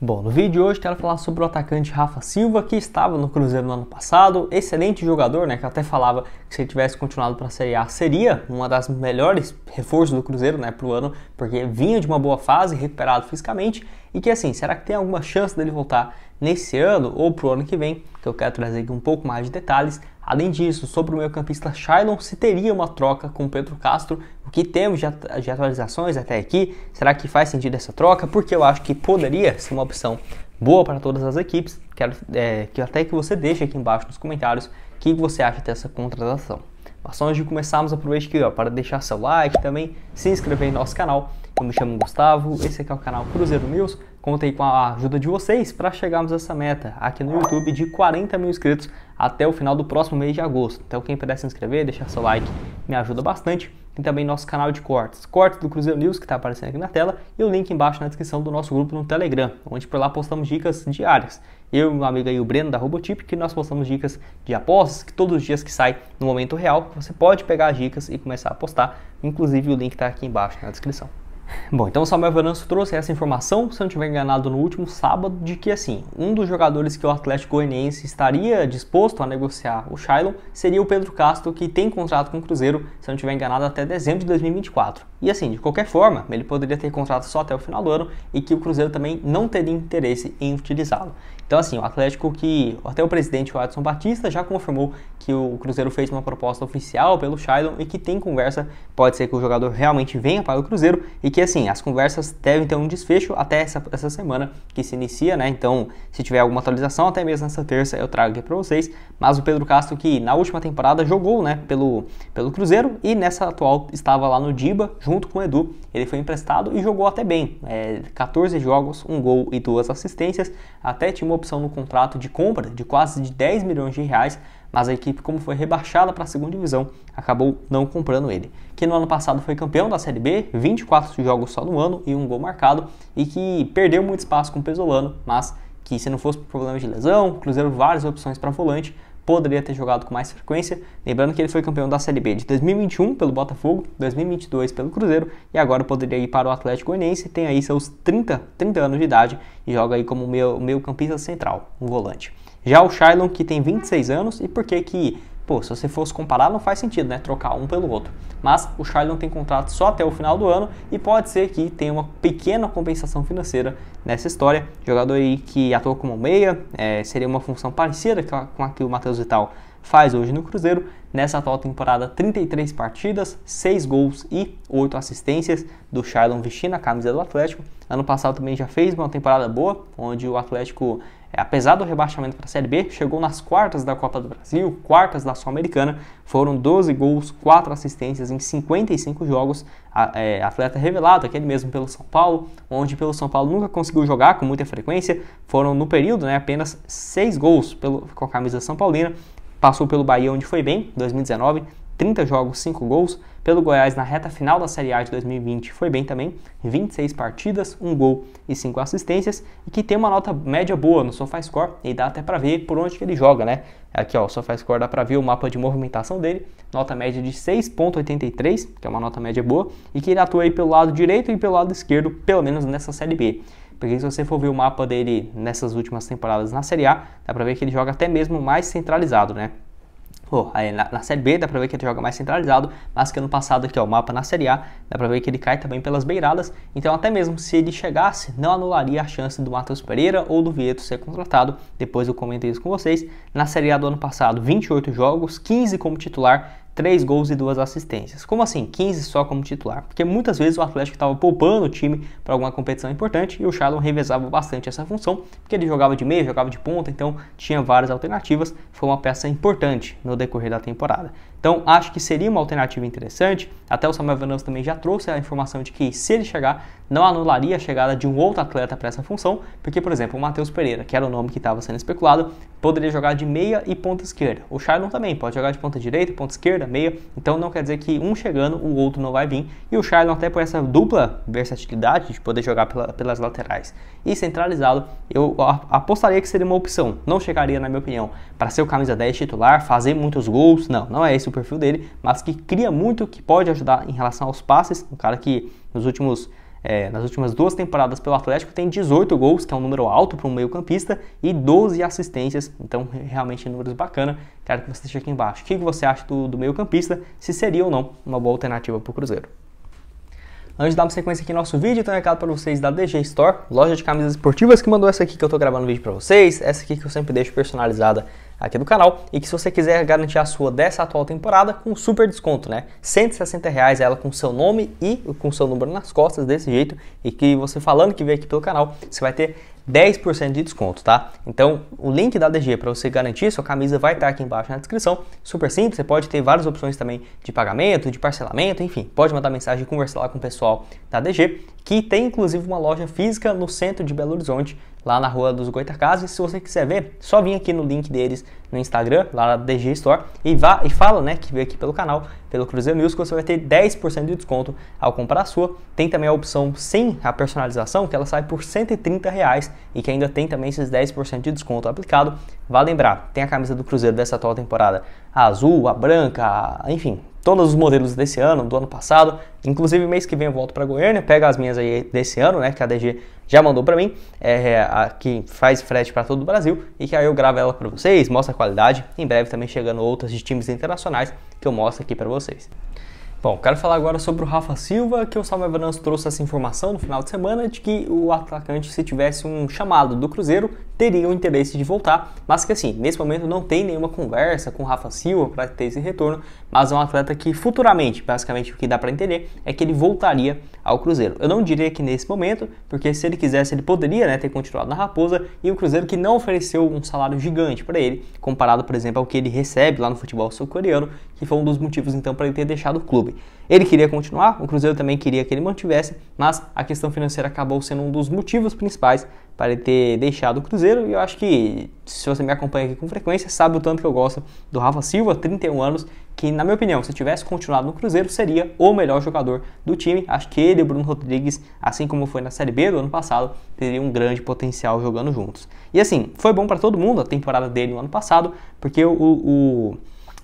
Bom, no vídeo de hoje quero falar sobre o atacante Rafa Silva, que estava no Cruzeiro no ano passado, excelente jogador, né, que até falava que se ele tivesse continuado para a Série A seria uma das melhores reforços do Cruzeiro, né, pro ano, porque vinha de uma boa fase, recuperado fisicamente, e que assim, será que tem alguma chance dele voltar nesse ano ou pro ano que vem? Que eu quero trazer aqui um pouco mais de detalhes, Além disso, sobre o meio-campista Shailon, se teria uma troca com Pedro Castro, o que temos de, atualizações até aqui? Será que faz sentido essa troca? Porque eu acho que poderia ser uma opção boa para todas as equipes. Quero é, que até que você deixe aqui embaixo nos comentários o que você acha dessa contratação. Mas antes de começarmos, aproveite aqui ó, para deixar seu like, também se inscrever em nosso canal. Eu me chamo Gustavo, esse aqui é o canal Cruzeiro News. Contei com a ajuda de vocês para chegarmos a essa meta aqui no YouTube de 40 mil inscritos até o final do próximo mês de agosto. Então quem puder se inscrever, deixar seu like, me ajuda bastante. Tem também nosso canal de cortes, cortes do Cruzeiro News que está aparecendo aqui na tela e o link embaixo na descrição do nosso grupo no Telegram, onde por lá postamos dicas diárias. Eu e meu amigo aí, o Breno da Robotip, que nós postamos dicas de apostas, que todos os dias que sai no momento real, você pode pegar as dicas e começar a apostar. Inclusive o link está aqui embaixo na descrição. Bom, então o Samuel Venâncio trouxe essa informação, se eu não tiver enganado, no último sábado, de que assim, um dos jogadores que o Atlético Goianiense estaria disposto a negociar o Shailon seria o Pedro Castro, que tem contrato com o Cruzeiro, se eu não tiver enganado, até dezembro de 2024. E assim, de qualquer forma, ele poderia ter contrato só até o final do ano e que o Cruzeiro também não teria interesse em utilizá-lo. Então assim, o Atlético que até o presidente Watson Batista já confirmou que o Cruzeiro fez uma proposta oficial pelo Shailon e que tem conversa, pode ser que o jogador realmente venha para o Cruzeiro e que que assim, as conversas devem ter um desfecho até essa, essa semana que se inicia, né? Então, se tiver alguma atualização, até mesmo nessa terça eu trago aqui para vocês. Mas o Pedro Castro, que na última temporada jogou, né, pelo, pelo Cruzeiro e nessa atual estava lá no Diba, junto com o Edu, ele foi emprestado e jogou até bem. É, 14 jogos, um gol e duas assistências. Até tinha uma opção no contrato de compra de quase de 10 milhões de reais mas a equipe, como foi rebaixada para a segunda divisão, acabou não comprando ele. Que no ano passado foi campeão da Série B, 24 jogos só no ano e um gol marcado, e que perdeu muito espaço com o Pesolano, mas que se não fosse por problemas de lesão, Cruzeiro várias opções para volante, poderia ter jogado com mais frequência. Lembrando que ele foi campeão da Série B de 2021 pelo Botafogo, 2022 pelo Cruzeiro e agora poderia ir para o Atlético Goianiense. Tem aí seus 30, 30 anos de idade e joga aí como meio, meio campista central, um volante. Já o Shylon, que tem 26 anos, e por que que, pô, se você fosse comparar, não faz sentido, né? Trocar um pelo outro. Mas o Shylon tem contrato só até o final do ano e pode ser que tenha uma pequena compensação financeira nessa história. Jogador aí que atua como meia, é, seria uma função parecida com a que o Matheus Vital faz hoje no Cruzeiro. Nessa atual temporada, 33 partidas, 6 gols e 8 assistências do Shailon vestindo a camisa do Atlético. Ano passado também já fez uma temporada boa, onde o Atlético é, apesar do rebaixamento para a Série B, chegou nas quartas da Copa do Brasil, quartas da Sul-Americana, foram 12 gols, 4 assistências em 55 jogos, a, é, atleta revelado, aquele mesmo pelo São Paulo, onde pelo São Paulo nunca conseguiu jogar com muita frequência, foram no período né, apenas 6 gols pelo, com a camisa São Paulina, passou pelo Bahia onde foi bem, 2019, 30 jogos, 5 gols, pelo Goiás na reta final da Série A de 2020 foi bem também, 26 partidas, 1 gol e 5 assistências, e que tem uma nota média boa no SofaScore, e dá até para ver por onde que ele joga, né? Aqui ó, o SofaScore dá para ver o mapa de movimentação dele, nota média de 6.83, que é uma nota média boa, e que ele atua aí pelo lado direito e pelo lado esquerdo, pelo menos nessa Série B. Porque se você for ver o mapa dele nessas últimas temporadas na Série A, dá para ver que ele joga até mesmo mais centralizado, né? Pô, aí na, na, Série B dá pra ver que ele joga mais centralizado, mas que ano passado aqui, ó, o mapa na Série A, dá pra ver que ele cai também pelas beiradas, então até mesmo se ele chegasse, não anularia a chance do Matheus Pereira ou do Vieto ser contratado, depois eu comentei isso com vocês. Na Série A do ano passado, 28 jogos, 15 como titular, 3 gols e 2 assistências. Como assim? 15 só como titular. Porque muitas vezes o Atlético estava poupando o time para alguma competição importante e o Shadow revezava bastante essa função, porque ele jogava de meio, jogava de ponta, então tinha várias alternativas. Foi uma peça importante no decorrer da temporada. Então acho que seria uma alternativa interessante. Até o Samuel Venâncio também já trouxe a informação de que se ele chegar, não anularia a chegada de um outro atleta para essa função, porque, por exemplo, o Matheus Pereira, que era o nome que estava sendo especulado, poderia jogar de meia e ponta esquerda. O Shailon também pode jogar de ponta direita, ponta esquerda, meia, então não quer dizer que um chegando, o outro não vai vir. E o Shailon, até por essa dupla versatilidade de poder jogar pela, pelas laterais e centralizado, eu apostaria que seria uma opção. Não chegaria, na minha opinião, para ser o camisa 10 titular, fazer muitos gols, não, não é esse o perfil dele, mas que cria muito, que pode ajudar em relação aos passes, um cara que nos últimos é, nas últimas duas temporadas pelo Atlético, tem 18 gols, que é um número alto para um meio-campista, e 12 assistências, então realmente números bacana. Quero que você deixe aqui embaixo o que você acha do, do meio-campista, se seria ou não uma boa alternativa para o Cruzeiro. Antes de uma sequência aqui no nosso vídeo, tem um recado para vocês da DG Store, loja de camisas esportivas que mandou essa aqui que eu estou gravando o vídeo para vocês, essa aqui que eu sempre deixo personalizada aqui do canal e que se você quiser garantir a sua dessa atual temporada com super desconto, né? 160 reais ela com seu nome e com seu número nas costas desse jeito e que você falando que veio aqui pelo canal, você vai ter 10% de desconto, tá? Então, o link da DG para você garantir sua camisa vai estar tá aqui embaixo na descrição. Super simples, você pode ter várias opções também de pagamento, de parcelamento, enfim, pode mandar mensagem e conversar lá com o pessoal da DG, que tem inclusive uma loja física no centro de Belo Horizonte, lá na Rua dos Goitacazes. E se você quiser ver, só vim aqui no link deles no Instagram, lá na DG Store, e vá e fala, né, que veio aqui pelo canal, pelo Cruzeiro News, que você vai ter 10% de desconto ao comprar a sua. Tem também a opção sem a personalização, que ela sai por 130 reais e que ainda tem também esses 10% de desconto aplicado. Vale lembrar, tem a camisa do Cruzeiro dessa atual temporada, a azul, a branca, a... enfim, todos os modelos desse ano, do ano passado. Inclusive, mês que vem eu volto para Goiânia, pega as minhas aí desse ano, né? Que a DG já mandou para mim, é, é, a, que faz frete para todo o Brasil e que aí eu gravo ela para vocês, mostra a qualidade. Em breve também chegando outras de times internacionais que eu mostro aqui para vocês. Bom, quero falar agora sobre o Rafa Silva, que o Salve Venâncio trouxe essa informação no final de semana de que o atacante, se tivesse um chamado do Cruzeiro, teria o interesse de voltar, mas que assim, nesse momento não tem nenhuma conversa com o Rafa Silva para ter esse retorno, mas é um atleta que futuramente, basicamente o que dá para entender, é que ele voltaria ao Cruzeiro. Eu não diria que nesse momento, porque se ele quisesse, ele poderia né, ter continuado na Raposa, e o Cruzeiro que não ofereceu um salário gigante para ele, comparado, por exemplo, ao que ele recebe lá no futebol sul-coreano, que foi um dos motivos então para ele ter deixado o clube clube. Ele queria continuar, o Cruzeiro também queria que ele mantivesse, mas a questão financeira acabou sendo um dos motivos principais para ele ter deixado o Cruzeiro. E eu acho que, se você me acompanha aqui com frequência, sabe o tanto que eu gosto do Rafa Silva, 31 anos, que, na minha opinião, se tivesse continuado no Cruzeiro, seria o melhor jogador do time. Acho que ele e o Bruno Rodrigues, assim como foi na Série B do ano passado, teriam um grande potencial jogando juntos. E assim, foi bom para todo mundo a temporada dele no ano passado, porque o, o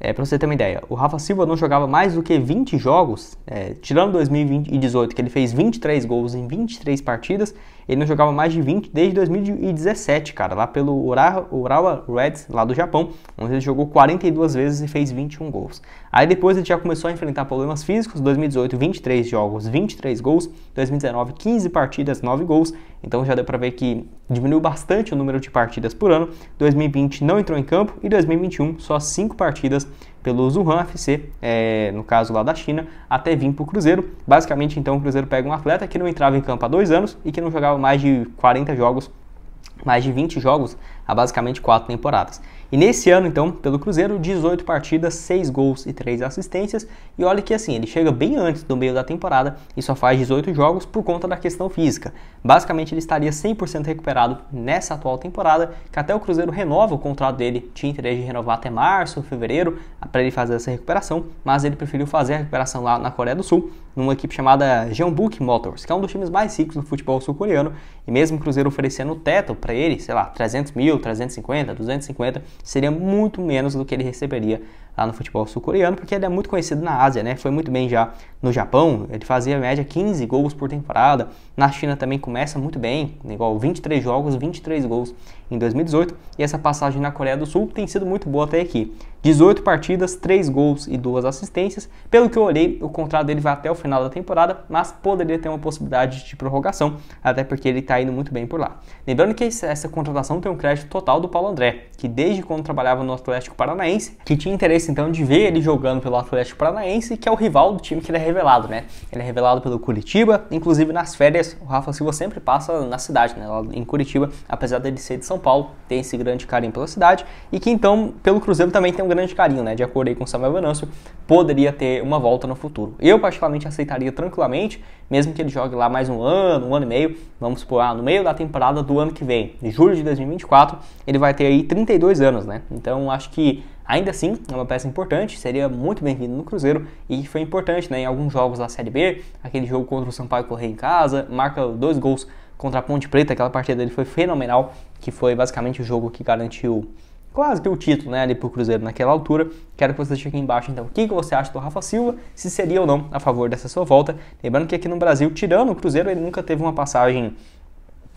é, para você ter uma ideia, o Rafa Silva não jogava mais do que 20 jogos, é, tirando 2018, que ele fez 23 gols em 23 partidas, ele não jogava mais de 20 desde 2017, cara, lá pelo Urawa Reds, lá do Japão, onde ele jogou 42 vezes e fez 21 gols. Aí depois ele já começou a enfrentar problemas físicos, 2018, 23 jogos, 23 gols, 2019, 15 partidas, 9 gols. Então já deu para ver que diminuiu bastante o número de partidas por ano. 2020 não entrou em campo e 2021 só 5 partidas pelo Wuhan FC, é, no caso lá da China, até vir para o Cruzeiro. Basicamente, então, o Cruzeiro pega um atleta que não entrava em campo há dois anos e que não jogava mais de 40 jogos, mais de 20 jogos, há basicamente quatro temporadas. E nesse ano, então, pelo Cruzeiro, 18 partidas, 6 gols e 3 assistências. E olha que assim, ele chega bem antes do meio da temporada e só faz 18 jogos por conta da questão física. Basicamente, ele estaria 100% recuperado nessa atual temporada, que até o Cruzeiro renova o contrato dele, tinha interesse de renovar até março, fevereiro, para ele fazer essa recuperação, mas ele preferiu fazer a recuperação lá na Coreia do Sul, numa equipe chamada Jeonbuk Motors, que é um dos times mais ricos do futebol sul-coreano, e mesmo o Cruzeiro oferecendo o teto para ele, sei lá, 300 mil, 350, 250, seria muito menos do que ele receberia lá no futebol sul-coreano, porque ele é muito conhecido na Ásia, né? Foi muito bem já no Japão, ele fazia média 15 gols por temporada. Na China também começa muito bem, igual 23 jogos, 23 gols em 2018. E essa passagem na Coreia do Sul tem sido muito boa até aqui. 18 partidas, 3 gols e 2 assistências. Pelo que eu olhei, o contrato dele vai até o final da temporada, mas poderia ter uma possibilidade de prorrogação, até porque ele está indo muito bem por lá. Lembrando que essa contratação tem um crédito total do Paulo André, que desde quando trabalhava no Atlético Paranaense, que tinha interesse interesse então de ver ele jogando pelo Atlético Paranaense, que é o rival do time que ele é revelado, né? Ele é revelado pelo Curitiba, inclusive nas férias, o Rafa Silva sempre passa na cidade, né? Lá em Curitiba, apesar dele ser de São Paulo, tem esse grande carinho pela cidade e que então pelo Cruzeiro também tem um grande carinho, né? De acordo aí com o Samuel Venâncio, poderia ter uma volta no futuro. Eu particularmente aceitaria tranquilamente, mesmo que ele jogue lá mais um ano, um ano e meio, vamos supor, ah, no meio da temporada do ano que vem, de julho de 2024, ele vai ter aí 32 anos, né? Então acho que Ainda assim, é uma peça importante, seria muito bem-vindo no Cruzeiro e foi importante né, em alguns jogos da Série B, aquele jogo contra o Sampaio Correr em casa, marca dois gols contra a Ponte Preta, aquela partida dele foi fenomenal, que foi basicamente o jogo que garantiu quase que o título né, ali para o Cruzeiro naquela altura. Quero que você deixe aqui embaixo então o que, que você acha do Rafa Silva, se seria ou não a favor dessa sua volta. Lembrando que aqui no Brasil, tirando o Cruzeiro, ele nunca teve uma passagem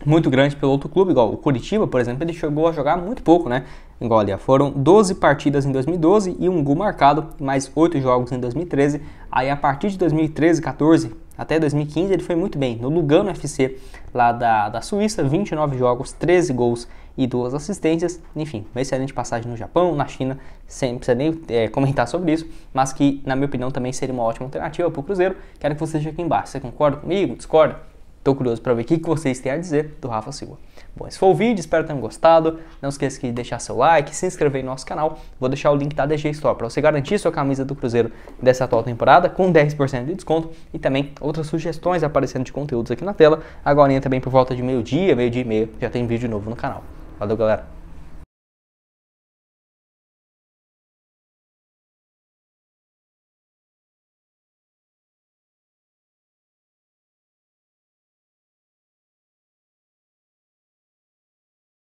muito grande pelo outro clube, igual o Curitiba, por exemplo, ele chegou a jogar muito pouco, né? Igual ali, foram 12 partidas em 2012 e um gol marcado, mais 8 jogos em 2013. Aí a partir de 2013, 14 até 2015 ele foi muito bem. No Lugano FC, lá da, da Suíça, 29 jogos, 13 gols e duas assistências. Enfim, uma excelente passagem no Japão, na China, sem precisar nem é, comentar sobre isso, mas que, na minha opinião, também seria uma ótima alternativa para o Cruzeiro. Quero que você deixe aqui embaixo. Você concorda comigo? Discorda? Estou curioso para ver o que, vocês têm a dizer do Rafa Silva. Bom, esse foi o vídeo, espero que tenham gostado. Não esqueça de deixar seu like, se inscrever no nosso canal. Vou deixar o link da DG Store para você garantir sua camisa do Cruzeiro dessa atual temporada com 10% de desconto e também outras sugestões aparecendo de conteúdos aqui na tela. Agora também por volta de meio-dia, meio-dia e meio já tem vídeo novo no canal. Valeu, galera!